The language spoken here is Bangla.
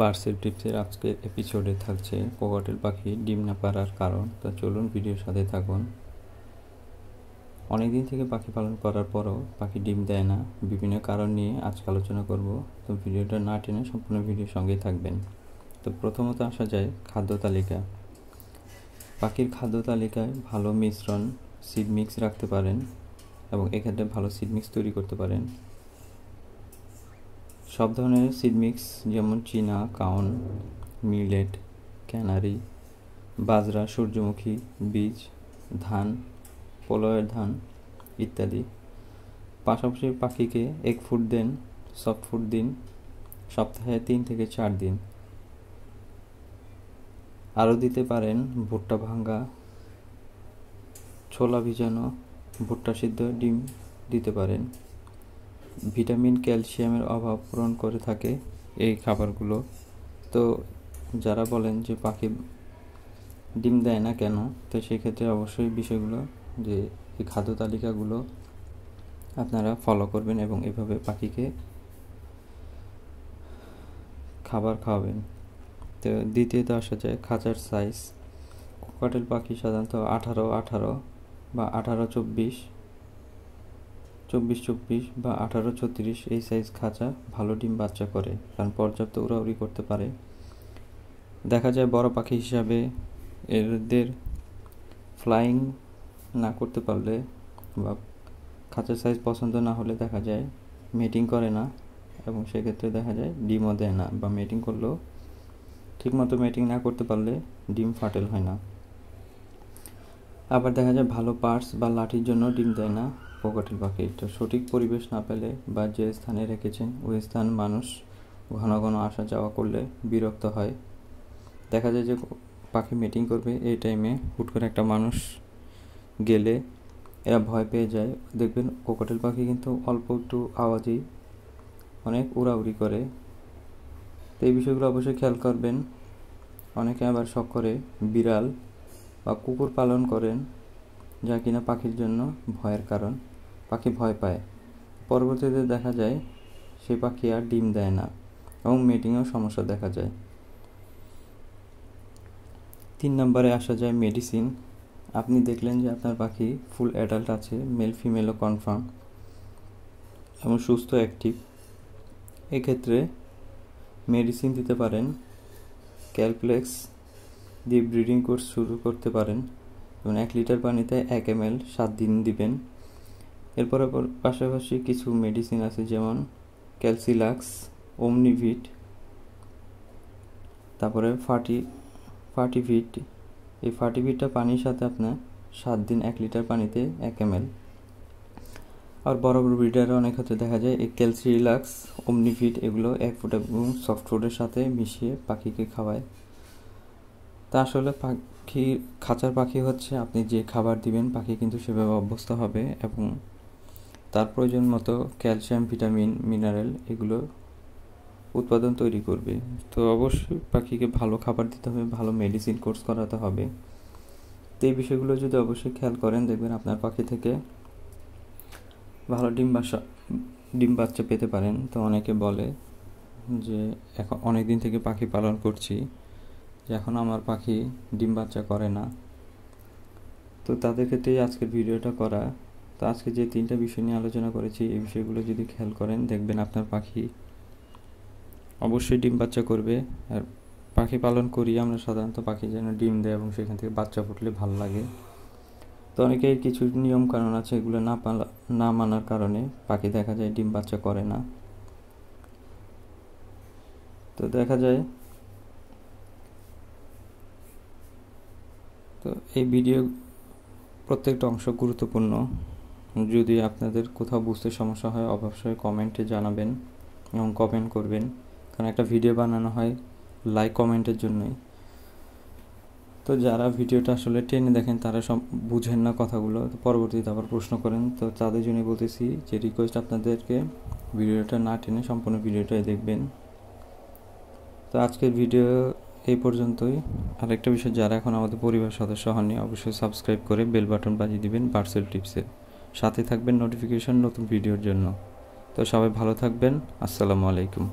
বার্সেল টিপসের আজকের এপিসোডে থাকছে কোকাটেল পাখি ডিম না পারার কারণ তা চলুন ভিডিওর সাথে থাকুন অনেকদিন থেকে পাখি পালন করার পরও পাখি ডিম দেয় না বিভিন্ন কারণ নিয়ে আজকে আলোচনা করব তো ভিডিওটা না টেনে সম্পূর্ণ ভিডিওর সঙ্গেই থাকবেন তো প্রথমত আসা যায় খাদ্য তালিকা পাখির খাদ্য তালিকায় ভালো মিশ্রণ সিড মিক্স রাখতে পারেন এবং এক্ষেত্রে ভালো সিড মিক্স তৈরি করতে পারেন সব ধরনের সিড মিক্স যেমন চীনা কাউন মিলেট ক্যানারি বাজরা সূর্যমুখী বীজ ধান পলয়ের ধান ইত্যাদি পাশাপাশি পাখিকে এক ফুট দেন সফট ফুট দিন সপ্তাহে তিন থেকে চার দিন আরও দিতে পারেন ভুট্টা ভাঙ্গা ছোলা ভিজানো ভুট্টা সিদ্ধ ডিম দিতে পারেন ভিটামিন ক্যালসিয়ামের অভাব পূরণ করে থাকে এই খাবারগুলো তো যারা বলেন যে পাখি ডিম দেয় না কেন তো সেক্ষেত্রে অবশ্যই বিষয়গুলো যে এই খাদ্য তালিকাগুলো আপনারা ফলো করবেন এবং এভাবে পাখিকে খাবার খাওয়াবেন তো দ্বিতীয়ত আসা যায় খাঁচার সাইজ কোকাটেল পাখি সাধারণত আঠারো আঠারো বা আঠারো চব্বিশ চব্বিশ চব্বিশ বা আঠারো ছত্রিশ এই সাইজ খাঁচা ভালো ডিম বাচ্চা করে কারণ পর্যাপ্ত উড়াউড়ি করতে পারে দেখা যায় বড় পাখি হিসাবে এদের ফ্লাইং না করতে পারলে বা খাঁচার সাইজ পছন্দ না হলে দেখা যায় মিটিং করে না এবং সেক্ষেত্রে দেখা যায় ডিমও দেয় না বা মিটিং করলেও ঠিকমতো মিটিং না করতে পারলে ডিম ফাটেল হয় না আবার দেখা যায় ভালো পার্স বা লাঠির জন্য ডিম দেয় না পকেটের পাখি তো সঠিক পরিবেশ না পেলে বা যে স্থানে রেখেছেন ওই স্থান মানুষ ঘন ঘন আসা যাওয়া করলে বিরক্ত হয় দেখা যায় যে পাখি মিটিং করবে এই টাইমে হুট করে একটা মানুষ গেলে এরা ভয় পেয়ে যায় দেখবেন কোকটেল পাখি কিন্তু অল্প একটু আওয়াজেই অনেক উড়াউড়ি করে তো এই বিষয়গুলো অবশ্যই খেয়াল করবেন অনেকে আবার শখ করে বিড়াল বা কুকুর পালন করেন যা কিনা পাখির জন্য ভয়ের কারণ পাখি ভয় পায় পরবর্তীতে দেখা যায় সে পাখি আর ডিম দেয় না এবং মেটিংয়েও সমস্যা দেখা যায় তিন নম্বরে আসা যায় মেডিসিন আপনি দেখলেন যে আপনার পাখি ফুল অ্যাডাল্ট আছে মেল ফিমেলও কনফার্ম এবং সুস্থ অ্যাক্টিভ এক্ষেত্রে মেডিসিন দিতে পারেন ক্যালপ্লেক্স দিয়ে ব্রিডিং কোর্স শুরু করতে পারেন এবং এক লিটার পানিতে এক এম এল সাত দিন দিবেন এরপর পাশাপাশি কিছু মেডিসিন আছে যেমন ক্যালসিলাক্স ওমনিভিট তারপরে ফার্টি ফার্টিভিট এই ফার্টিভিটটা পানির সাথে আপনার সাত দিন এক লিটার পানিতে এক এম এল আর বড় বড় ব্রিডারে অনেক ক্ষেত্রে দেখা যায় এই ক্যালসিলাক্স ওমনিভিট এগুলো এক ফুট এবং ফুডের সাথে মিশিয়ে পাখিকে খাওয়ায় তা আসলে পাখি খাঁচার পাখি হচ্ছে আপনি যে খাবার দিবেন পাখি কিন্তু সেভাবে অভ্যস্ত হবে এবং তার প্রয়োজন মতো ক্যালসিয়াম ভিটামিন মিনারেল এগুলো উৎপাদন তৈরি করবে তো অবশ্যই পাখিকে ভালো খাবার দিতে হবে ভালো মেডিসিন কোর্স করাতে হবে তো এই বিষয়গুলো যদি অবশ্যই খেয়াল করেন দেখবেন আপনার পাখি থেকে ভালো ডিম বাসা ডিম বাচ্চা পেতে পারেন তো অনেকে বলে যে এখন অনেক দিন থেকে পাখি পালন করছি যে এখন আমার পাখি ডিম বাচ্চা করে না তো তাদের ক্ষেত্রেই আজকের ভিডিওটা করা তো আজকে যে তিনটা বিষয় নিয়ে আলোচনা করেছি এই বিষয়গুলো যদি খেয়াল করেন দেখবেন আপনার পাখি অবশ্যই ডিম বাচ্চা করবে আর পাখি পালন করি আমরা সাধারণত পাখি যেন ডিম দেয় এবং সেখান থেকে বাচ্চা ফুটলে ভালো লাগে তো অনেকেই কিছু নিয়ম কারণ আছে এগুলো না পালা না মানার কারণে পাখি দেখা যায় ডিম বাচ্চা করে না তো দেখা যায় তো এই ভিডিও প্রত্যেকটা অংশ গুরুত্বপূর্ণ যদি আপনাদের কোথাও বুঝতে সমস্যা হয় অবশ্যই কমেন্টে জানাবেন এবং কমেন্ট করবেন কারণ একটা ভিডিও বানানো হয় লাইক কমেন্টের জন্যই তো যারা ভিডিওটা আসলে টেনে দেখেন তারা সব বুঝেন না কথাগুলো তো পরবর্তীতে আবার প্রশ্ন করেন তো তাদের জন্যই বলতেছি যে রিকোয়েস্ট আপনাদেরকে ভিডিওটা না টেনে সম্পূর্ণ ভিডিওটাই দেখবেন তো আজকের ভিডিও এই পর্যন্তই আরেকটা বিষয় যারা এখন আমাদের পরিবার সদস্য হননি অবশ্যই সাবস্ক্রাইব করে বেল বাটন বাজিয়ে দিবেন পার্সেল টিপসে সাথে থাকবেন নোটিফিকেশন নতুন ভিডিওর জন্য তো সবাই ভালো থাকবেন আসসালামু আলাইকুম